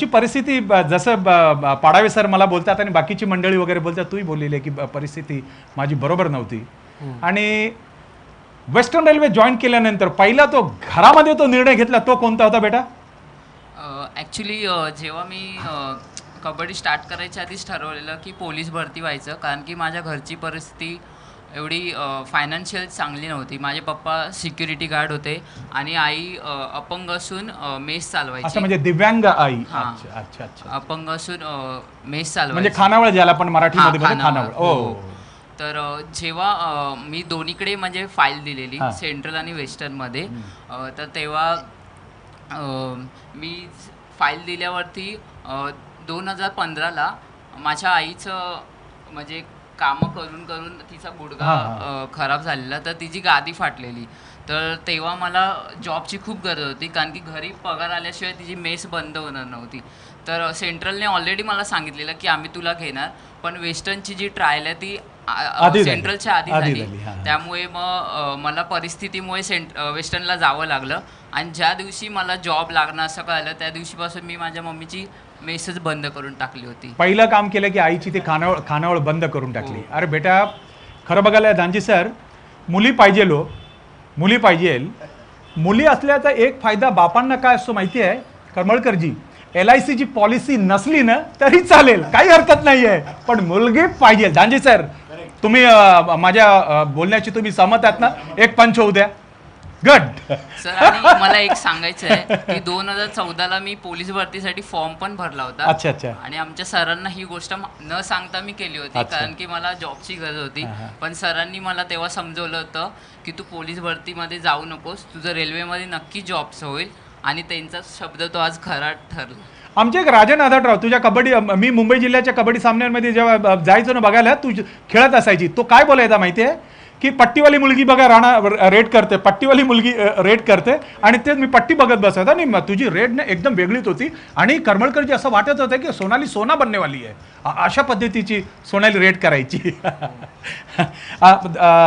आजची परिस्थिती जसं पाडावे सर मला बोलतात आणि बाकीची मंडळी वगैरे बोलतात तूही बोललेली आहे की परिस्थिती माझी बरोबर नव्हती आणि वेस्टर्न रेल्वे जॉईन केल्यानंतर पहिला तो घरामध्ये तो निर्णय घेतला तो कोणता होता बेटा ॲक्च्युली जेव्हा मी कबड्डी स्टार्ट करायच्या आधीच ठरवलेलं की पोलीस भरती व्हायचं कारण की माझ्या घरची परिस्थिती एवढी फायनान्शियल चांगली नव्हती माझे पप्पा सिक्युरिटी गार्ड होते आणि आई अपंग असून मेस चालवायची म्हणजे दिव्यांग आई अच्छा अच्छा अच्छा अपंग असून मेस म्हणजे चालवायची खानावळ ज्याला पण मराठी खानावळ हो. हो. तर जेव्हा मी दोन्हीकडे म्हणजे फाईल दिलेली सेंट्रल आणि मध्ये तर तेव्हा मी फाईल दिल्यावरती दोन हजार पंधराला माझ्या आईचं म्हणजे काम करून करून तिचा गुडघा खराब झालेला तर तिची गादी फाटलेली तर तेव्हा मला जॉबची खूप गरज होती कारण की घरी पगार आल्याशिवाय तिची मेस बंद होणार नव्हती तर सेंट्रलने ऑलरेडी मला सांगितलेलं की आम्ही तुला घेणार पण वेस्टर्नची जी ट्रायल आहे ती सेंट्रलच्या आधी झाली त्यामुळे मग मला परिस्थितीमुळे सेंट वेस्टर्नला जावं लागलं आणि ज्या दिवशी मला जॉब लागणार असं कळलं त्या दिवशीपासून मी माझ्या मम्मीची मेसेज बंद करून टाकली होती पहिलं काम केलं की आईची ती खानावळ खानावळ बंद करून टाकली हो. अरे बेटा खरं बघायला दानजी सर मुली पाहिजे लो मुली पाहिजे मुली असल्याचा एक फायदा बापांना काय असतो माहिती आहे करमळकरजी एल आय सीची पॉलिसी नसली ना तरी चालेल काही हरकत नाही आहे पण मुलगी पाहिजे दानजी सर तुम्ही माझ्या बोलण्याची तुम्ही सहमत आहात ना एक पंच होऊ द्या गट सर आणि मला एक सांगायचं आहे की दोन हजार ला मी पोलीस भरतीसाठी फॉर्म पण भरला होता अच्छा अच्छा आणि आमच्या सरांना ही गोष्ट न सांगता मी केली होती कारण की मला जॉबची गरज होती पण सरांनी मला तेव्हा समजवलं होतं की तू पोलीस भरतीमध्ये जाऊ नकोस तुझं मध्ये नक्की जॉब्स होईल आणि त्यांचा शब्द तो आज खरा ठरला आमचे एक राजन आधाटराव तुझ्या कबड्डी मी मुंबई जिल्ह्याच्या कबड्डी सामन्यांमध्ये जेव्हा जायचो ना बघायला तू खेळत असायची तो काय बोलायचा माहिती आहे की पट्टीवाली मुलगी बघा राणा रेड करते पट्टीवाली मुलगी रेड करते आणि ते मी पट्टी बघत बसत आणि तुझी ने एकदम वेगळीच होती आणि करमळकरजी असं वाटत होतं की सोनाली सोना बनणेवाली आहे अशा पद्धतीची सोनाली रेड करायची